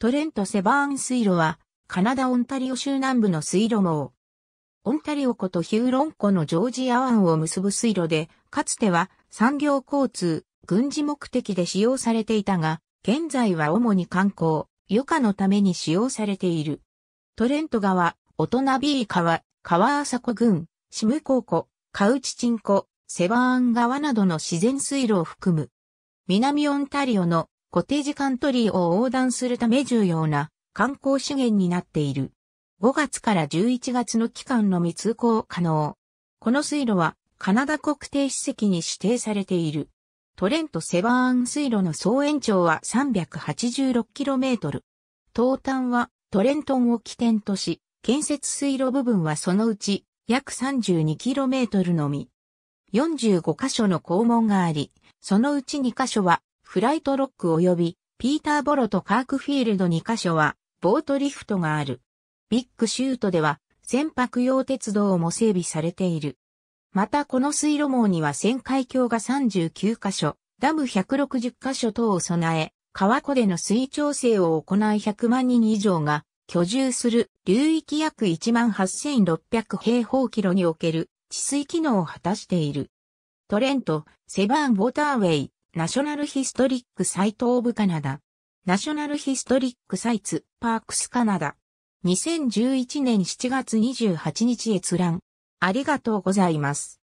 トレント・セバーン水路は、カナダ・オンタリオ州南部の水路網。オンタリオ湖とヒューロン湖のジョージア湾を結ぶ水路で、かつては産業交通、軍事目的で使用されていたが、現在は主に観光、余暇のために使用されている。トレント川、オトナビー川、川浅湖郡、シムコ湖、カウチチン湖、セバーン川などの自然水路を含む。南オンタリオのコテージカントリーを横断するため重要な観光資源になっている。5月から11月の期間のみ通行可能。この水路はカナダ国定史跡に指定されている。トレント・セバーン水路の総延長は 386km。東端はトレントンを起点とし、建設水路部分はそのうち約 32km のみ。45箇所の肛門があり、そのうち2箇所はフライトロック及びピーターボロとカークフィールド2カ所はボートリフトがある。ビッグシュートでは船舶用鉄道も整備されている。またこの水路網には旋回橋が39カ所、ダム160カ所等を備え、川湖での水調整を行い100万人以上が居住する流域約18,600平方キロにおける治水機能を果たしている。トレント、セバーン・ウォーターウェイ、ナショナルヒストリックサイトオブカナダ。ナショナルヒストリックサイツ、パークスカナダ。2011年7月28日閲覧。ありがとうございます。